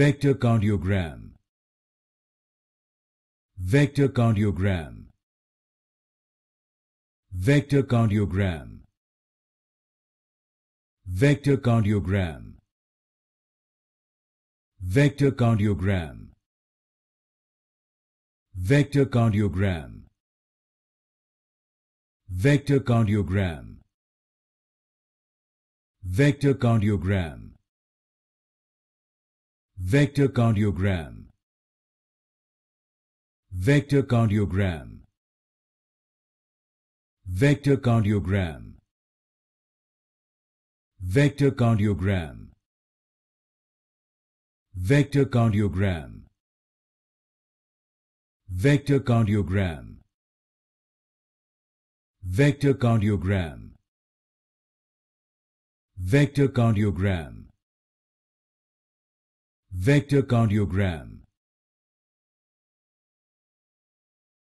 Vector cardiogram. Vector cardiogram. Vector cardiogram. Vector cardiogram. Vector cardiogram. Vector cardiogram. Vector cardiogram. Vector cardiogram. Vector cardiogram. Vector cardiogram. Vector cardiogram. Vector cardiogram. Vector cardiogram. Vector cardiogram. Vector cardiogram. Vector cardiogram vector cardiogram